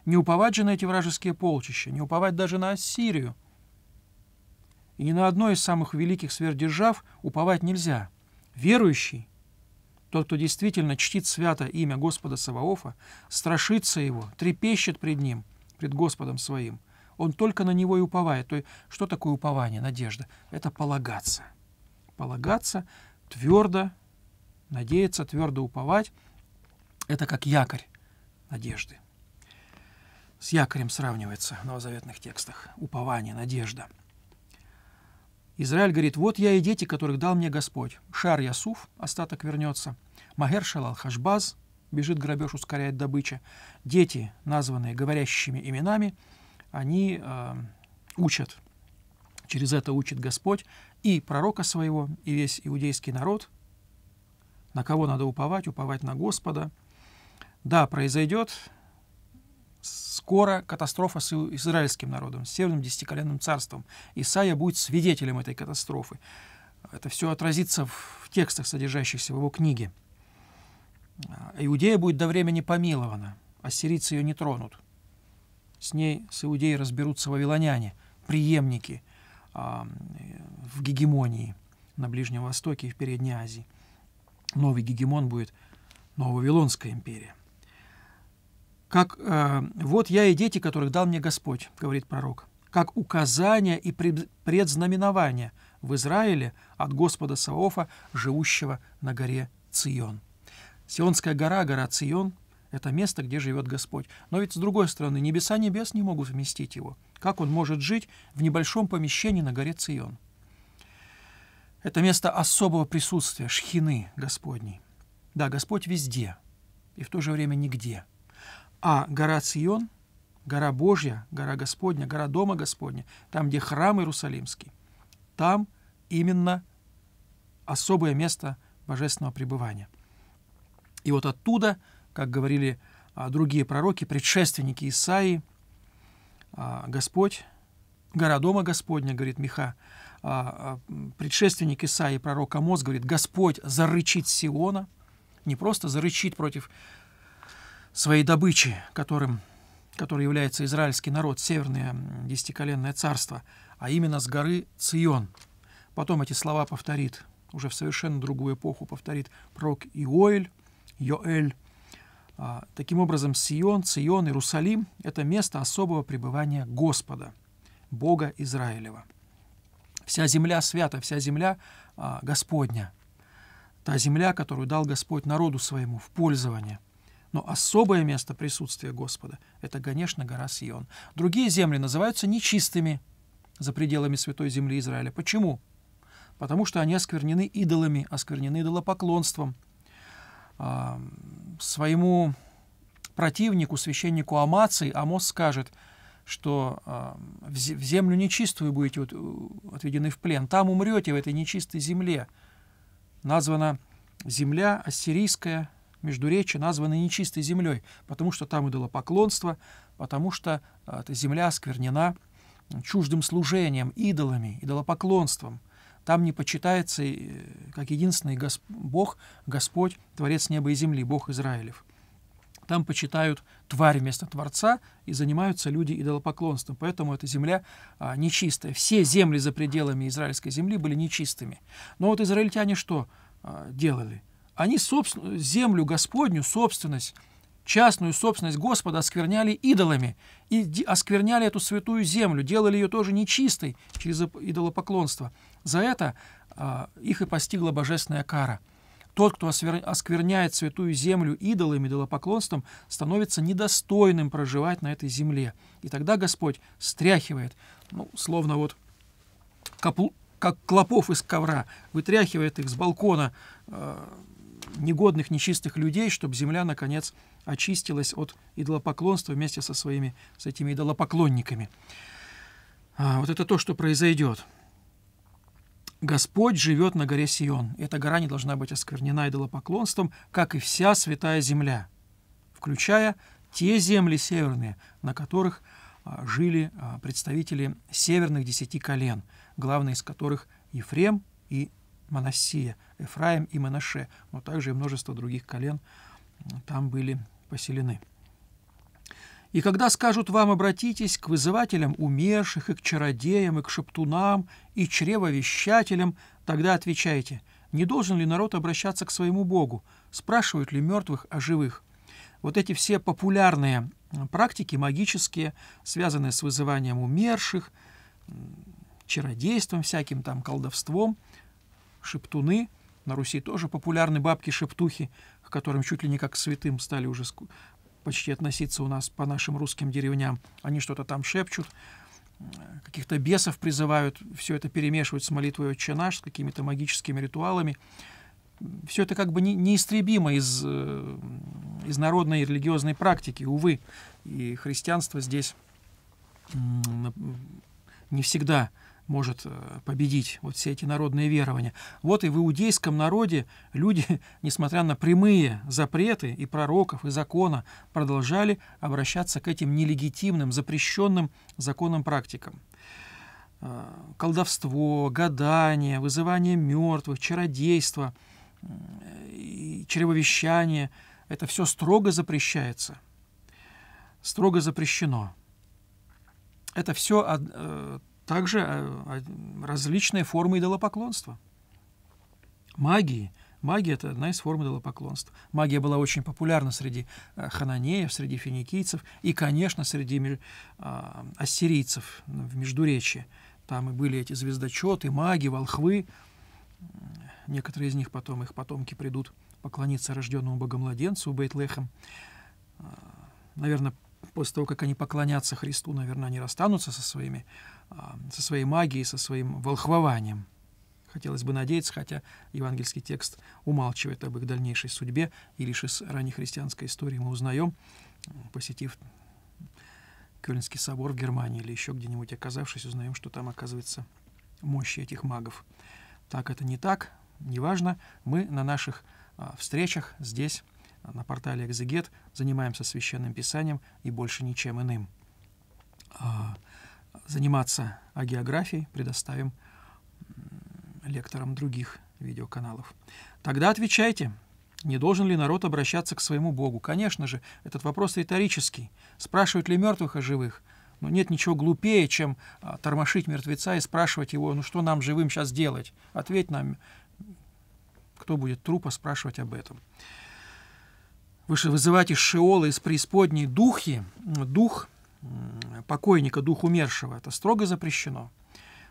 Не уповать же на эти вражеские полчища, не уповать даже на Ассирию. И ни на одной из самых великих сверхдержав уповать нельзя. Верующий, тот, кто действительно чтит свято имя Господа Саваофа, страшится его, трепещет пред ним, пред Господом своим, он только на него и уповает. То есть, что такое упование, надежда? Это полагаться полагаться, твердо надеяться, твердо уповать. Это как якорь надежды. С якорем сравнивается в новозаветных текстах. Упование, надежда. Израиль говорит, вот я и дети, которых дал мне Господь. Шар Ясуф, остаток вернется. Магер Шалал Хашбаз, бежит грабеж, ускоряет добыча. Дети, названные говорящими именами, они э, учат. Через это учит Господь и пророка своего, и весь иудейский народ. На кого надо уповать? Уповать на Господа. Да, произойдет скоро катастрофа с израильским народом, с Северным Десятиколенным Царством. Исаия будет свидетелем этой катастрофы. Это все отразится в текстах, содержащихся в его книге. А, Иудея будет до времени помилована, ассирийцы ее не тронут. С ней, с Иудеей разберутся вавилоняне, преемники – в гегемонии на Ближнем Востоке и в Передней Азии. Новый гегемон будет Нововавилонская империя. Как э, «вот я и дети, которых дал мне Господь», говорит пророк, как указание и предзнаменование в Израиле от Господа Саофа, живущего на горе Цион. Сионская гора, гора Цион – это место, где живет Господь. Но ведь, с другой стороны, небеса небес не могут вместить его – как он может жить в небольшом помещении на горе Цион? Это место особого присутствия, шхины Господней. Да, Господь везде и в то же время нигде. А гора Цион, гора Божья, гора Господня, гора Дома Господня, там, где храм Иерусалимский, там именно особое место божественного пребывания. И вот оттуда, как говорили а, другие пророки, предшественники Исаии, а, Господь, гора дома Господня, говорит Миха, а, а, предшественник Исаии, пророк Амос, говорит, Господь зарычит Сиона, не просто зарычит против своей добычи, которым, который является израильский народ, северное десятиколенное царство, а именно с горы Цион. Потом эти слова повторит, уже в совершенно другую эпоху повторит пророк Иоэль, Йоэль, а, таким образом, Сион, Цион, Иерусалим – это место особого пребывания Господа, Бога Израилева. Вся земля свята, вся земля а, Господня. Та земля, которую дал Господь народу своему в пользование. Но особое место присутствия Господа – это, конечно, гора Сион. Другие земли называются нечистыми за пределами святой земли Израиля. Почему? Потому что они осквернены идолами, осквернены идолопоклонством – своему противнику, священнику Амации, Амос скажет, что в землю нечистую будете отведены в плен, там умрете, в этой нечистой земле. Названа земля ассирийская, Междуречие названа нечистой землей, потому что там идолопоклонство, потому что а, эта земля осквернена чуждым служением, идолами, идолопоклонством. Там не почитается э, как единственный Госп... Бог, Господь, Творец неба и земли, Бог Израилев. Там почитают тварь вместо Творца и занимаются люди идолопоклонством. Поэтому эта земля а, нечистая. Все земли за пределами израильской земли были нечистыми. Но вот израильтяне что а, делали? Они собствен... землю Господню, собственность частную собственность Господа оскверняли идолами и оскверняли эту святую землю, делали ее тоже нечистой через идолопоклонство. За это а, их и постигла божественная кара. Тот, кто оскверняет святую землю идолами, идолопоклонством, становится недостойным проживать на этой земле. И тогда Господь стряхивает, ну, словно вот как клопов из ковра, вытряхивает их с балкона э, негодных, нечистых людей, чтобы земля, наконец, очистилась от идолопоклонства вместе со своими, с этими идолопоклонниками. А, вот это то, что произойдет. Господь живет на горе Сион. Эта гора не должна быть осквернена идолопоклонством, как и вся святая земля, включая те земли северные, на которых а, жили а, представители северных десяти колен, главный из которых Ефрем и Манассия, Эфраим и Манаше, но также и множество других колен там были поселены. И когда скажут вам «обратитесь к вызывателям умерших, и к чародеям, и к шептунам, и чревовещателям», тогда отвечайте, не должен ли народ обращаться к своему Богу, спрашивают ли мертвых о живых. Вот эти все популярные практики магические, связанные с вызыванием умерших, чародейством всяким, там, колдовством, шептуны, на Руси тоже популярны бабки-шептухи, к которым чуть ли не как к святым стали уже почти относиться у нас по нашим русским деревням. Они что-то там шепчут, э, каких-то бесов призывают, все это перемешивают с молитвой «Отче наш», с какими-то магическими ритуалами. Все это как бы не, неистребимо из, э, из народной религиозной практики, увы. И христианство здесь не всегда может э, победить вот все эти народные верования. Вот и в иудейском народе люди, несмотря на прямые запреты и пророков, и закона, продолжали обращаться к этим нелегитимным, запрещенным законным практикам. Э, колдовство, гадание, вызывание мертвых, чародейство, чревовещание – это все строго запрещается, строго запрещено – это все также э, различные формы идолопоклонства. Магии. Магия – это одна из форм идолопоклонства. Магия была очень популярна среди э, хананеев, среди финикийцев и, конечно, среди а, ассирийцев в Междуречье. Там и были эти звездочеты, маги, волхвы. Некоторые из них потом, их потомки придут поклониться рожденному богомладенцу Бейтлехем. А, наверное, после того, как они поклонятся Христу, наверное, они расстанутся со своими а, со своей магией, со своим волхвованием. Хотелось бы надеяться, хотя евангельский текст умалчивает об их дальнейшей судьбе, и лишь из раннехристианской истории мы узнаем, посетив Кёльнский собор в Германии или еще где-нибудь оказавшись, узнаем, что там оказывается мощи этих магов. Так это не так, неважно. Мы на наших а, встречах здесь, на портале «Экзегет», занимаемся священным писанием и больше ничем иным. А, заниматься о географии, предоставим лекторам других видеоканалов. Тогда отвечайте, не должен ли народ обращаться к своему Богу? Конечно же, этот вопрос риторический. Спрашивают ли мертвых о живых? Но ну, нет ничего глупее, чем а, тормошить мертвеца и спрашивать его, ну что нам живым сейчас делать? Ответь нам, кто будет трупа спрашивать об этом. Вы же вызываете из Шеола, из преисподней духи, дух – покойника, дух умершего. Это строго запрещено.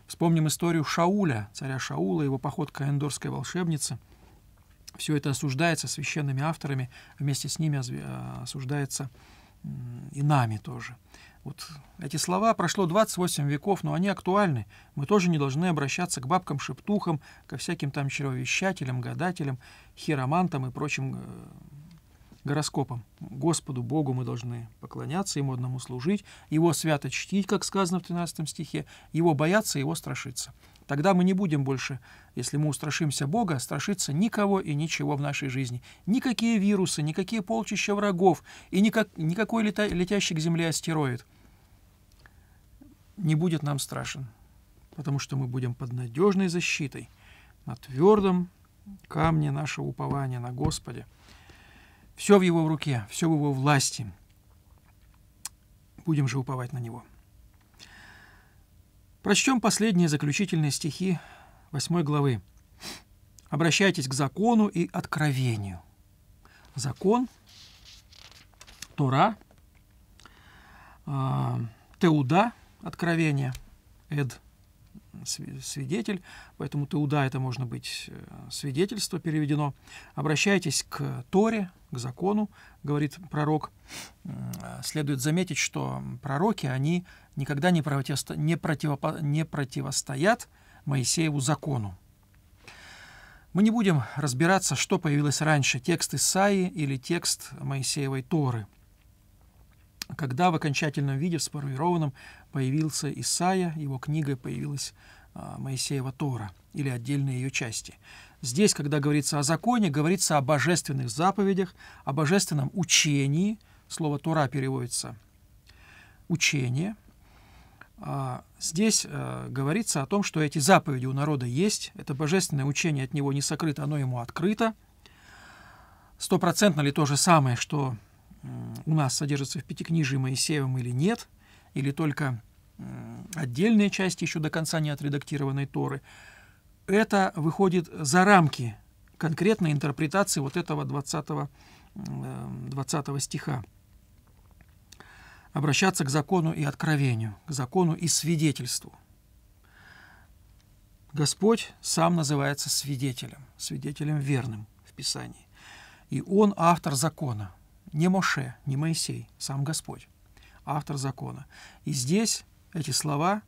Вспомним историю Шауля, царя Шаула, его поход к эндорской волшебнице. Все это осуждается священными авторами, а вместе с ними э, осуждается и нами тоже. Вот эти слова прошло 28 веков, но они актуальны. Мы тоже не должны обращаться к бабкам-шептухам, ко всяким там чревовещателям, гадателям, хиромантам и прочим э, гороскопом. Господу Богу мы должны поклоняться, Ему одному служить, Его свято чтить, как сказано в 13 стихе, Его бояться, Его страшиться. Тогда мы не будем больше, если мы устрашимся Бога, страшиться никого и ничего в нашей жизни. Никакие вирусы, никакие полчища врагов и никак, никакой лета, летящий к земле астероид не будет нам страшен, потому что мы будем под надежной защитой, на твердом камне нашего упования, на Господе – все в его руке, все в его власти. Будем же уповать на него. Прочтем последние заключительные стихи 8 главы. Обращайтесь к закону и откровению. Закон, Тора, э, Теуда, откровение, Эд – свидетель, поэтому Теуда это можно быть э, свидетельство переведено. Обращайтесь к Торе, к закону, говорит пророк. Следует заметить, что пророки, они никогда не, противосто... не, противопо... не противостоят Моисееву закону. Мы не будем разбираться, что появилось раньше, текст Исаии или текст Моисеевой Торы – когда в окончательном виде, в спарвированном, появился Исаия, его книгой появилась а, Моисеева Тора или отдельные ее части. Здесь, когда говорится о законе, говорится о божественных заповедях, о божественном учении. Слово Тора переводится «учение». А, здесь э, говорится о том, что эти заповеди у народа есть, это божественное учение от него не сокрыто, оно ему открыто. Стопроцентно ли то же самое, что у нас содержится в Пятикнижии Моисеевым или нет, или только отдельные части еще до конца не отредактированной Торы, это выходит за рамки конкретной интерпретации вот этого 20, 20 стиха. Обращаться к закону и откровению, к закону и свидетельству. Господь сам называется свидетелем, свидетелем верным в Писании. И Он автор закона. Не Моше, не Моисей, сам Господь, автор закона. И здесь эти слова,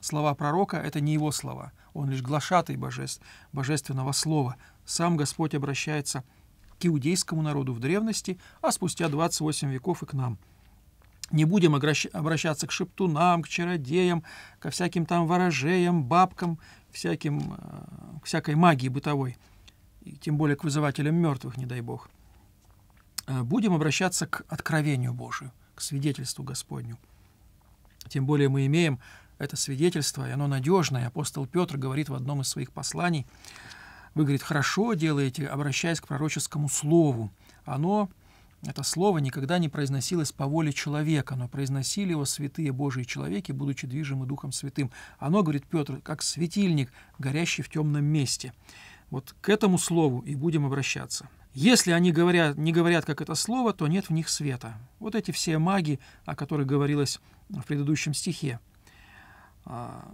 слова пророка, это не его слова. Он лишь глашатый божеств, божественного слова. Сам Господь обращается к иудейскому народу в древности, а спустя 28 веков и к нам – не будем обращаться к шептунам, к чародеям, ко всяким там ворожеям, бабкам, всяким, э, всякой магии бытовой, и тем более к вызывателям мертвых, не дай бог. Э, будем обращаться к откровению Божию, к свидетельству Господню. Тем более мы имеем это свидетельство, и оно надежное. Апостол Петр говорит в одном из своих посланий, вы, говорит, хорошо делаете, обращаясь к пророческому слову. Оно, это слово никогда не произносилось по воле человека, но произносили его святые Божьи человеки, будучи движимы Духом Святым. Оно, говорит Петр, как светильник, горящий в темном месте. Вот к этому слову и будем обращаться. Если они говорят, не говорят, как это слово, то нет в них света. Вот эти все маги, о которых говорилось в предыдущем стихе. А,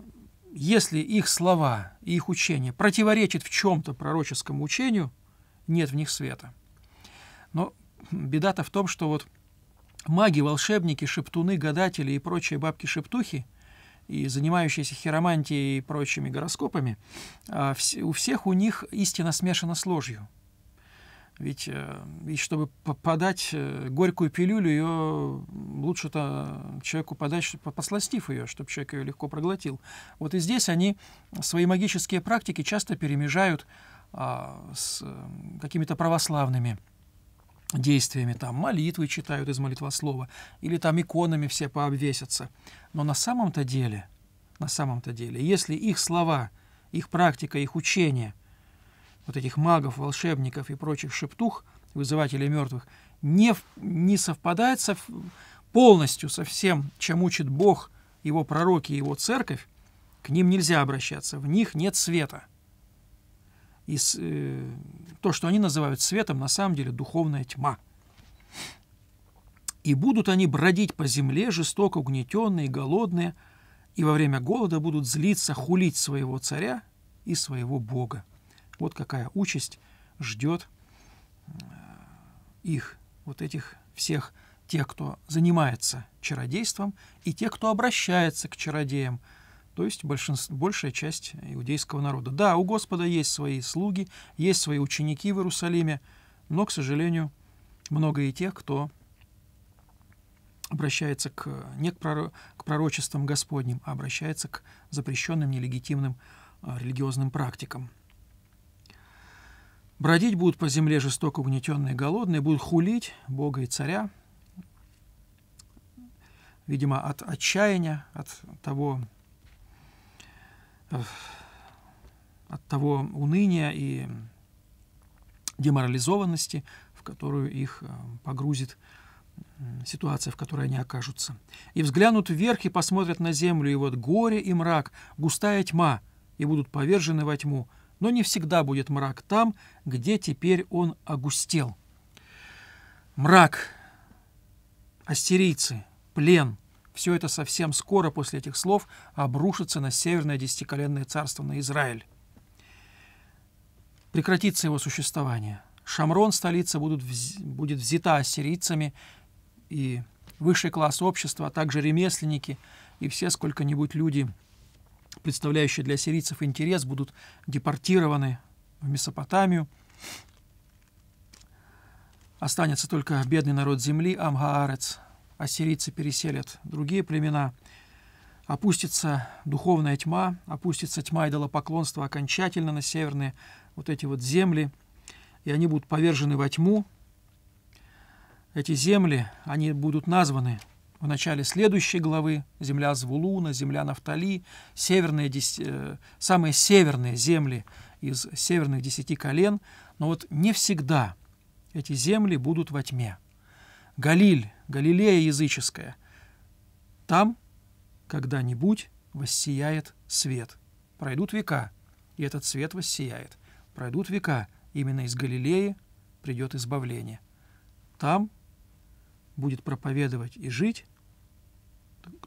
если их слова и их учение противоречат в чем-то пророческому учению, нет в них света. Но беда-то в том, что вот маги, волшебники, шептуны, гадатели и прочие бабки-шептухи – и занимающиеся хиромантией и прочими гороскопами, а у всех у них истина смешана с ложью. Ведь, э, ведь чтобы подать э, горькую пилюлю, ее лучше-то человеку подать, посластив ее, чтобы человек ее легко проглотил. Вот и здесь они свои магические практики часто перемежают а, с э, какими-то православными действиями, там молитвы читают из молитвослова, или там иконами все пообвесятся. Но на самом-то деле, на самом-то деле, если их слова, их практика, их учение – вот этих магов, волшебников и прочих шептух, вызывателей мертвых, не, не совпадает со, полностью со всем, чем учит Бог, его пророки и его церковь, к ним нельзя обращаться, в них нет света. И с, э, то, что они называют светом, на самом деле духовная тьма. И будут они бродить по земле, жестоко угнетенные, голодные, и во время голода будут злиться, хулить своего царя и своего Бога. Вот какая участь ждет э, их, вот этих всех тех, кто занимается чародейством, и тех, кто обращается к чародеям, то есть большинство, большая часть иудейского народа. Да, у Господа есть свои слуги, есть свои ученики в Иерусалиме, но, к сожалению, много и тех, кто обращается к, не к, проро, к пророчествам Господним, а обращается к запрещенным, нелегитимным э, религиозным практикам. Бродить будут по земле жестоко угнетенные и голодные, будут хулить Бога и царя, видимо, от отчаяния, от того, э, от того уныния и деморализованности, в которую их э, погрузит ситуация, в которой они окажутся. И взглянут вверх и посмотрят на землю, и вот горе и мрак, густая тьма, и будут повержены во тьму, но не всегда будет мрак там, где теперь он огустел. Мрак, ассирийцы, плен – все это совсем скоро после этих слов обрушится на северное десятиколенное царство на Израиль. Прекратится его существование. Шамрон, столица, будут, будет взята ассирийцами, и высший класс общества, а также ремесленники и все сколько-нибудь люди – представляющие для сирийцев интерес, будут депортированы в Месопотамию. Останется только бедный народ земли Амгаарец. Ассирийцы переселят другие племена. Опустится духовная тьма, опустится тьма идолопоклонства окончательно на северные вот эти вот земли, и они будут повержены во тьму. Эти земли, они будут названы в начале следующей главы, земля Звулуна, земля Нафтали, северные, э, самые северные земли из северных десяти колен, но вот не всегда эти земли будут во тьме. Галиль, Галилея языческая, там когда-нибудь воссияет свет. Пройдут века, и этот свет воссияет. Пройдут века, именно из Галилеи придет избавление. Там будет проповедовать и жить,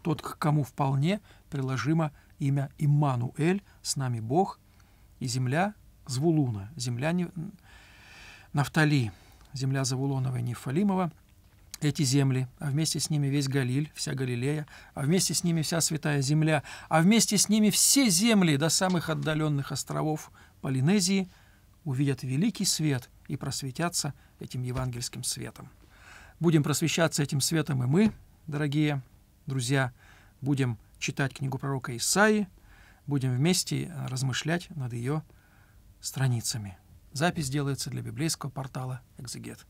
тот, к кому вполне приложимо имя Иммануэль, с нами Бог, и земля Звулуна, земля не Нафтали, земля Завулонова и Нефалимова, эти земли, а вместе с ними весь Галиль, вся Галилея, а вместе с ними вся Святая Земля, а вместе с ними все земли до самых отдаленных островов Полинезии увидят великий свет и просветятся этим евангельским светом. Будем просвещаться этим светом и мы, дорогие друзья. Будем читать книгу пророка Исаи. Будем вместе э, размышлять над ее страницами. Запись делается для библейского портала «Экзегет».